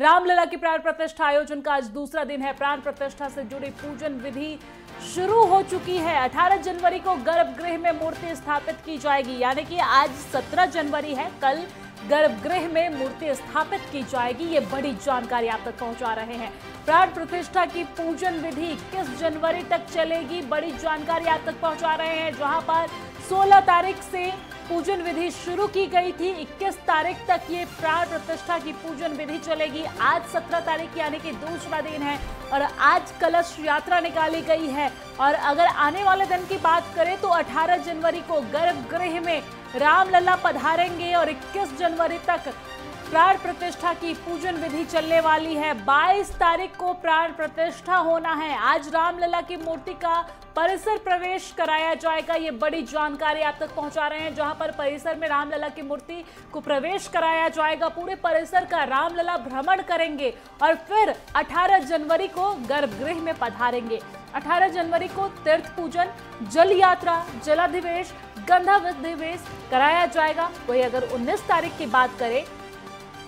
रामलला की प्राण प्रतिष्ठा आयोजन का आज दूसरा दिन है प्राण प्रतिष्ठा से जुड़ी पूजन विधि शुरू हो चुकी है 18 जनवरी को गर्भगृह में मूर्ति स्थापित की जाएगी यानी कि आज 17 जनवरी है कल गर्भगृह में मूर्ति स्थापित की जाएगी ये बड़ी जानकारी आप तक पहुंचा रहे हैं प्राण प्रतिष्ठा की पूजन विधि किस जनवरी तक चलेगी बड़ी जानकारी आप तक पहुंचा रहे हैं जहां पर 16 तारीख से पूजन विधि शुरू की गई थी 21 तारीख तक ये प्राण प्रतिष्ठा की पूजन विधि चलेगी आज 17 तारीख यानी कि दूसरा दिन है और आज कलश यात्रा निकाली गई है और अगर आने वाले दिन की बात करें तो 18 जनवरी को गर्भगृह में रामलला पधारेंगे और 21 जनवरी तक प्राण प्रतिष्ठा की पूजन विधि चलने वाली है 22 तारीख को प्राण प्रतिष्ठा होना है आज रामलला की मूर्ति का परिसर प्रवेश कराया जाएगा ये बड़ी जानकारी आप तक पहुंचा रहे हैं जहां पर परिसर में रामलला की मूर्ति को प्रवेश कराया जाएगा पूरे परिसर का रामलला भ्रमण करेंगे और फिर 18 जनवरी को गर्भगृह में पधारेंगे 18 जनवरी को तीर्थ पूजन जल यात्रा जलाधिवेश गंधा विधिवेश कराया जाएगा वही अगर 19 तारीख की बात करें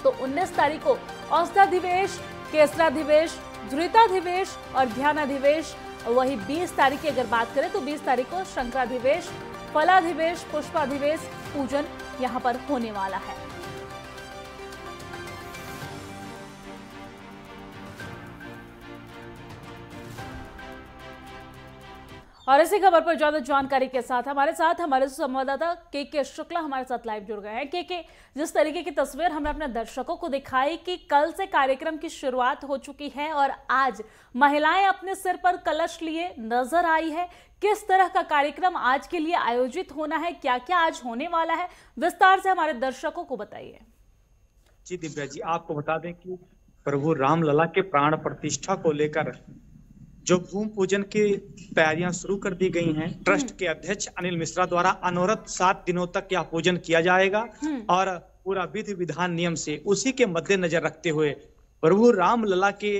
तो 19 तारीख को औसधाधिवेश केसराधिवेश ध्रुताधिवेश और ध्यानाधिवेश वही 20 तारीख की अगर बात करें तो 20 तारीख को शंकराधिवेश फलाधिवेश पुष्पाधिवेश पूजन यहाँ पर होने वाला है और इसी खबर पर ज्यादा जानकारी के साथ हमारे साथ हमारे संवाददाता के के शुक्ला हमारे साथ लाइव जुड़ गए हैं के के जिस तरीके की तस्वीर हमने अपने दर्शकों को दिखाई कि कल से कार्यक्रम की शुरुआत हो चुकी है और आज महिलाएं अपने सिर पर कलश लिए नजर आई है किस तरह का कार्यक्रम आज के लिए आयोजित होना है क्या क्या आज होने वाला है विस्तार से हमारे दर्शकों को बताइए जी दिव्या जी आपको बता दें कि प्रभु रामलला के प्राण प्रतिष्ठा को लेकर जो भूमि पूजन की तैयारियां शुरू कर दी गई हैं हम्म। ट्रस्ट के अध्यक्ष अनिल मिश्रा द्वारा अनोरत सात दिनों तक यह पूजन किया जाएगा हम्म। और पूरा विधि विधान नियम से उसी के मद्देनजर रखते हुए प्रभु राम लला के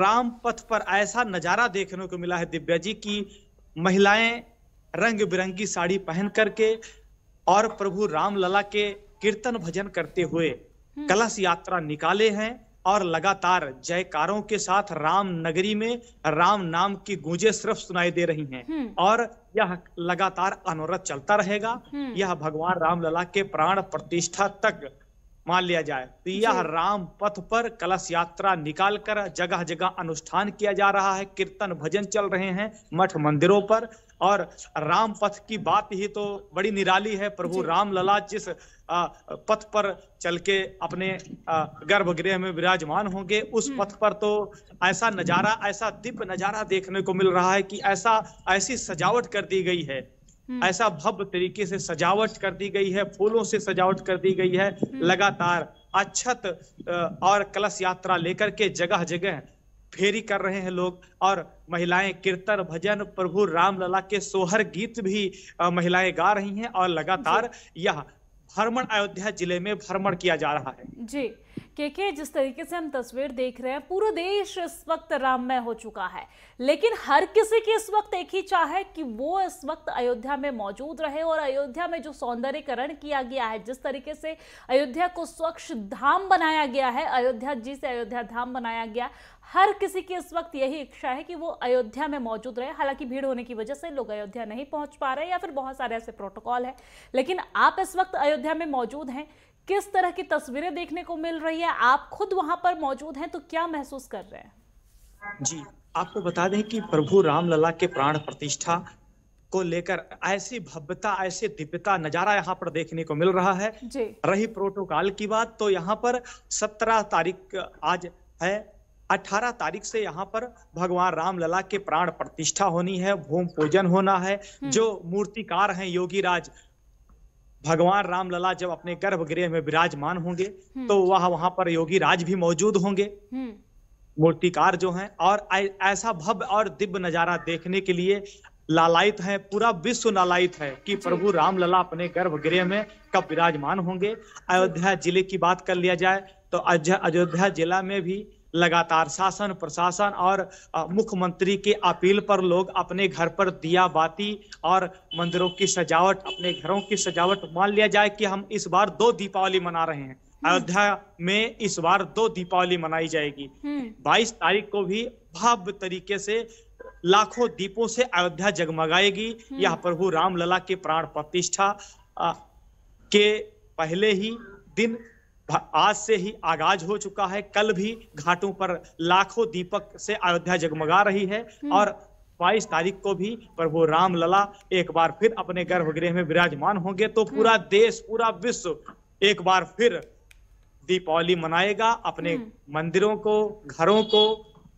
राम पथ पर ऐसा नजारा देखने को मिला है दिव्या जी की महिलाएं रंग बिरंगी साड़ी पहन करके और प्रभु राम लला के कीर्तन भजन करते हुए हम्म। कलश यात्रा निकाले हैं और लगातार जयकारों के साथ राम नगरी में राम नाम की गूंजे सिर्फ सुनाई दे रही हैं हम्म। और यह लगातार अनुरत चलता रहेगा हम्म। यह भगवान रामलला के प्राण प्रतिष्ठा तक मान लिया जाए तो यह राम पथ पर कलश यात्रा निकालकर जगह जगह अनुष्ठान किया जा रहा है कीर्तन भजन चल रहे हैं मठ मंदिरों पर और राम पथ की बात ही तो बड़ी निराली है प्रभु राम लला जिस पथ पर चल के अपने गर्भगृह में विराजमान होंगे उस हम्म। पथ पर तो ऐसा नजारा ऐसा दिव्य नजारा देखने को मिल रहा है कि ऐसा ऐसी सजावट कर दी गई है हम्म। ऐसा भव्य तरीके से सजावट कर दी गई है फूलों से सजावट कर दी गई है हम्म। लगातार अच्छत और कलश यात्रा लेकर के जगह जगह फेरी कर रहे हैं लोग और महिलाएं कीर्तन भजन प्रभु रामलला के सोहर गीत भी महिलाएं गा रही हैं और लगातार यह भ्रमण अयोध्या जिले में भ्रमण किया जा रहा है जी क्योंकि जिस तरीके से हम तस्वीर देख रहे हैं पूरा देश इस वक्त राममय हो चुका है लेकिन हर किसी की इस वक्त एक ही चाह है कि वो इस वक्त अयोध्या में मौजूद रहे और अयोध्या में जो सौंदर्यकरण किया गया है जिस तरीके से अयोध्या को स्वच्छ धाम बनाया गया है अयोध्या जी से अयोध्या धाम बनाया गया हर किसी की इस वक्त यही इच्छा है कि वो अयोध्या में मौजूद रहे हालांकि भीड़ होने की वजह से लोग अयोध्या नहीं पहुंच पा रहे या फिर बहुत सारे ऐसे प्रोटोकॉल हैं लेकिन आप इस वक्त अयोध्या में मौजूद हैं किस तरह की तस्वीरें देखने को मिल रही है आप खुद वहां पर मौजूद हैं तो क्या महसूस कर रहे हैं जी आपको बता दें कि प्रभु रामलला के प्राण प्रतिष्ठा को लेकर ऐसी भव्यता ऐसी दिव्यता नजारा यहाँ पर देखने को मिल रहा है रही प्रोटोकॉल की बात तो यहाँ पर सत्रह तारीख आज है 18 तारीख से यहाँ पर भगवान रामलला के प्राण प्रतिष्ठा होनी है भूम पूजन होना है हम्म। जो मूर्तिकार हैं योगी राज भगवान रामलला जब अपने गर्भगृह में विराजमान होंगे हम्म। तो वह वहां पर योगी राज भी मौजूद होंगे हम्म। मूर्तिकार जो हैं और ऐसा भव्य और दिव्य नजारा देखने के लिए लालायित है पूरा विश्व लालायित है कि प्रभु रामलला अपने गर्भगृह में कब विराजमान होंगे अयोध्या जिले की बात कर लिया जाए तो अयोध्या जिला में भी लगातार शासन प्रशासन और मुख्यमंत्री के अपील पर लोग अपने घर पर दिया बाती और मंदिरों की सजावट अपने घरों की सजावट मान लिया जाए कि हम इस बार दो दीपावली मना रहे हैं हम्म। अयोध्या में इस बार दो दीपावली मनाई जाएगी 22 हम्म। तारीख को भी भव्य तरीके से लाखों दीपों से अयोध्या जगमगाएगी हम्म। यह प्रभु रामलला के प्राण प्रतिष्ठा के पहले ही दिन आज से ही आगाज हो चुका है कल भी घाटों पर लाखों दीपक से अयोध्या जगमगा रही है हम्म। और बाईस तारीख को भी प्रभु राम लला एक बार फिर अपने गर्भगृह में विराजमान होंगे तो हम्म। पूरा देश पूरा विश्व एक बार फिर दीपावली मनाएगा अपने हम्म। मंदिरों को घरों को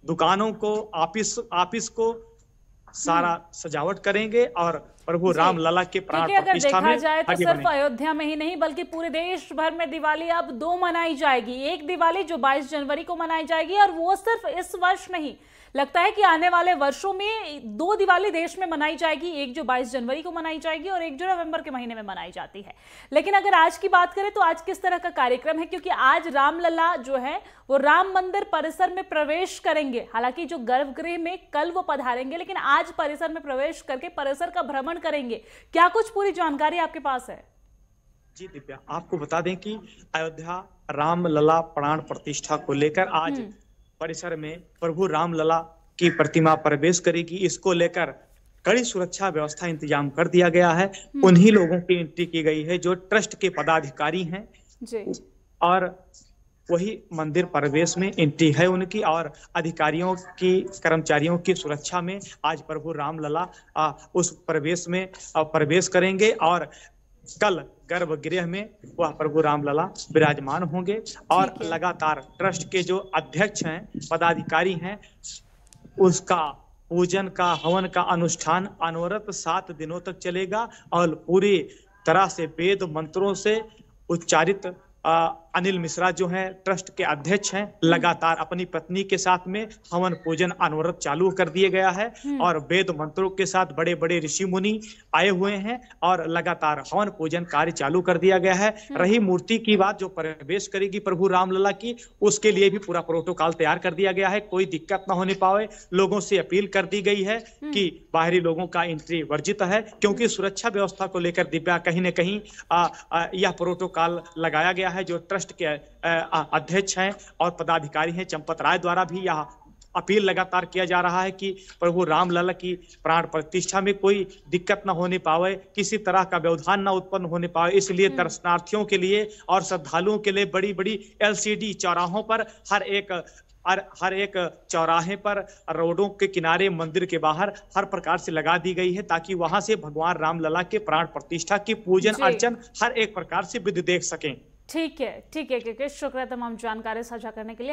दुकानों को आपिस आपिस को सारा सजावट करेंगे और प्रभु राम लला के प्राण प्रतिष्ठा में जाए तो सिर्फ अयोध्या में ही नहीं बल्कि पूरे देश भर में दिवाली अब दो मनाई जाएगी एक दिवाली जो 22 जनवरी को मनाई जाएगी और वो सिर्फ इस वर्ष नहीं लगता है कि आने वाले वर्षों में दो दिवाली देश में मनाई जाएगी एक जो 22 जनवरी को मनाई जाएगी और एक जो नवंबर के महीने में मनाई जाती है लेकिन अगर आज की बात करें तो आज किस तरह का कार्यक्रम है क्योंकि आज रामलला जो है वो राम मंदिर परिसर में प्रवेश करेंगे हालांकि जो गर्भगृह में कल वो पधारेंगे लेकिन आज परिसर में प्रवेश करके परिसर का भ्रमण भ्रमण करेंगे क्या कुछ पूरी जानकारी आपके पास है जी दिव्या आपको बता दें कि अयोध्या रामलला प्राण प्रतिष्ठा को लेकर आज हम्म। परिसर में प्रभु रामलला की प्रतिमा प्रवेश करेगी इसको लेकर कड़ी सुरक्षा व्यवस्था इंतजाम कर दिया गया है हम्म। उन्हीं लोगों की एंट्री की गई है जो ट्रस्ट के पदाधिकारी हैं और वही मंदिर परिवेश में एंट्री है उनकी और अधिकारियों की कर्मचारियों की सुरक्षा में आज प्रभु राम लला उस प्रवेश में प्रवेश करेंगे और कल गर्भगृह में वह प्रभु रामलला विराजमान होंगे और लगातार ट्रस्ट के जो अध्यक्ष हैं पदाधिकारी हैं उसका पूजन का हवन का अनुष्ठान अनवरत सात दिनों तक चलेगा और पूरी तरह से वेद मंत्रों से उच्चारित अनिल मिश्रा जो हैं ट्रस्ट के अध्यक्ष हैं हम्म। लगातार अपनी पत्नी के साथ में हवन पूजन अनवरत चालू कर दिए गया है हम्म। और वेद मंत्रों के साथ बड़े बड़े ऋषि मुनि आए हुए हैं और लगातार हवन पूजन कार्य चालू कर दिया गया है हम्म। रही मूर्ति की बात जो प्रवेश करेगी प्रभु रामलला की उसके लिए भी पूरा प्रोटोकॉल तैयार कर दिया गया है कोई दिक्कत ना होने पाए लोगों से अपील कर दी गई है कि बाहरी लोगों का एंट्री वर्जित है क्योंकि सुरक्षा व्यवस्था को लेकर दिव्या कहीं ना कहीं यह प्रोटोकॉल लगाया गया है जो ट्रस्ट ट्रस्ट के अध्यक्ष हैं और पदाधिकारी हैं चंपत राय द्वारा भी यह अपील लगातार किया जा रहा है कि प्रभु रामलला की प्राण प्रतिष्ठा में कोई दिक्कत न होने पावे किसी तरह का व्यवधान न उत्पन्न होने पावे इसलिए हम्म। दर्शनार्थियों के लिए और श्रद्धालुओं के लिए बड़ी बड़ी एलसीडी चौराहों पर हर एक हर हर एक चौराहे पर रोडों के किनारे मंदिर के बाहर हर प्रकार से लगा दी गई है ताकि वहां से भगवान रामलला के प्राण प्रतिष्ठा की पूजन अर्चन हर एक प्रकार से विधि देख सकें ठीक है ठीक है क्योंकि शुक्रिया तमाम जानकारी साझा करने के लिए